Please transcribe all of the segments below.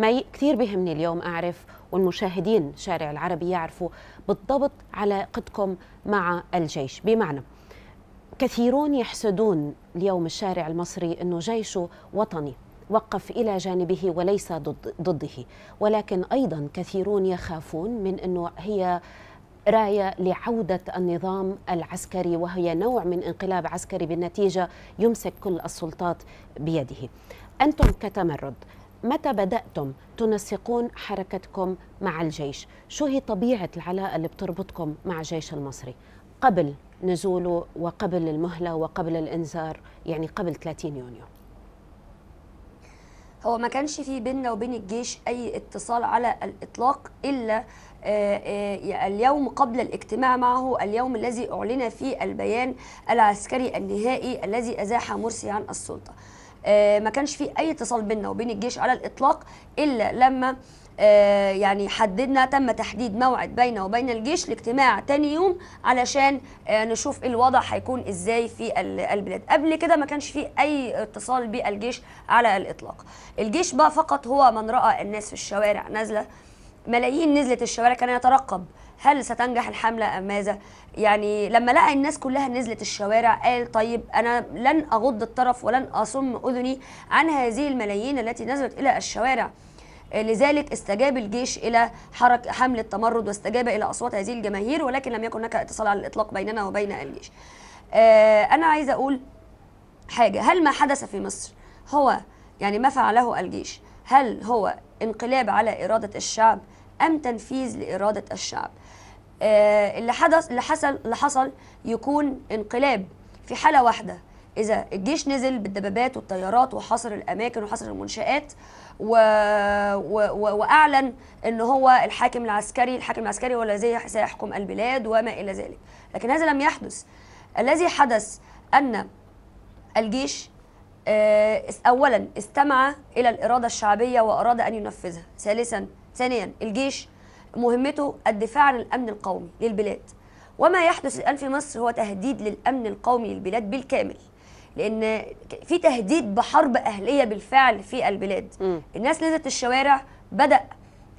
ما كثير بيهمني اليوم أعرف والمشاهدين شارع العربي يعرفوا بالضبط علاقتكم مع الجيش بمعنى كثيرون يحسدون اليوم الشارع المصري أنه جيشه وطني وقف الى جانبه وليس ضده ولكن ايضا كثيرون يخافون من انه هي رايه لعوده النظام العسكري وهي نوع من انقلاب عسكري بالنتيجه يمسك كل السلطات بيده انتم كتمرد متى بدأتم تنسقون حركتكم مع الجيش شو هي طبيعة العلاقة اللي بتربطكم مع الجيش المصري قبل نزوله وقبل المهلة وقبل الإنذار يعني قبل 30 يونيو هو ما كانش في بيننا وبين الجيش اي اتصال على الاطلاق الا آه، آه، اليوم قبل الاجتماع معه اليوم الذي اعلن فيه البيان العسكري النهائي الذي ازاح مرسي عن السلطه آه، ما كانش في اي اتصال بيننا وبين الجيش على الاطلاق الا لما آه، يعني حددنا تم تحديد موعد بيننا وبين الجيش لاجتماع تاني يوم علشان آه، نشوف الوضع هيكون ازاي في البلاد قبل كده ما كانش في اي اتصال بالجيش على الاطلاق الجيش بقى فقط هو من راى الناس في الشوارع نازله ملايين نزلت الشوارع كان يترقب هل ستنجح الحملة أم ماذا يعني لما لقى الناس كلها نزلت الشوارع قال طيب أنا لن أغض الطرف ولن أصم أذني عن هذه الملايين التي نزلت إلى الشوارع لذلك استجاب الجيش الى حرك حمله تمرد واستجاب الى اصوات هذه الجماهير ولكن لم يكن هناك اتصال على الاطلاق بيننا وبين الجيش. آه، انا عايزه اقول حاجه هل ما حدث في مصر هو يعني ما فعله الجيش هل هو انقلاب على اراده الشعب؟ ام تنفيذ لاراده الشعب آه، اللي حدث اللي حصل اللي حصل يكون انقلاب في حاله واحده اذا الجيش نزل بالدبابات والطيارات وحصر الاماكن وحصر المنشات و... و... و... واعلن ان هو الحاكم العسكري الحاكم العسكري هو الذي سيحكم البلاد وما الى ذلك لكن هذا لم يحدث الذي حدث ان الجيش آه، اولا استمع الى الاراده الشعبيه واراد ان ينفذها ثالثا ثانيا الجيش مهمته الدفاع عن الامن القومي للبلاد وما يحدث الان في مصر هو تهديد للامن القومي للبلاد بالكامل لان في تهديد بحرب اهليه بالفعل في البلاد م. الناس نزلت الشوارع بدا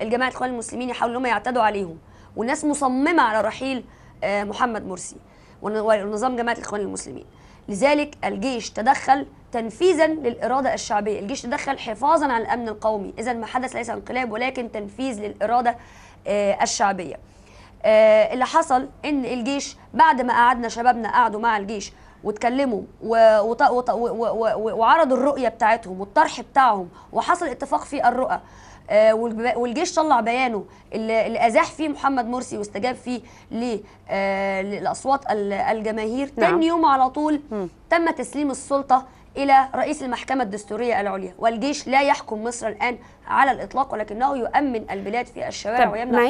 الجماعه الاخوان المسلمين يحاولوا يعتدوا عليهم والناس مصممه على رحيل آه، محمد مرسي ونظام جماعه الاخوان المسلمين لذلك الجيش تدخل تنفيذا للإرادة الشعبية الجيش تدخل حفاظا على الأمن القومي إذا ما حدث ليس انقلاب ولكن تنفيذ للإرادة آه، الشعبية آه، اللي حصل إن الجيش بعد ما قعدنا شبابنا قعدوا مع الجيش واتكلموا وعرضوا الرؤية بتاعتهم والطرح بتاعهم وحصل اتفاق في الرؤى آه، والجيش طلع بيانه اللي ازاح فيه محمد مرسي واستجاب فيه لاصوات الجماهير نعم. تاني يوم على طول تم تسليم السلطه إلى رئيس المحكمة الدستورية العليا والجيش لا يحكم مصر الآن على الإطلاق ولكنه يؤمن البلاد في الشوارع ويمنع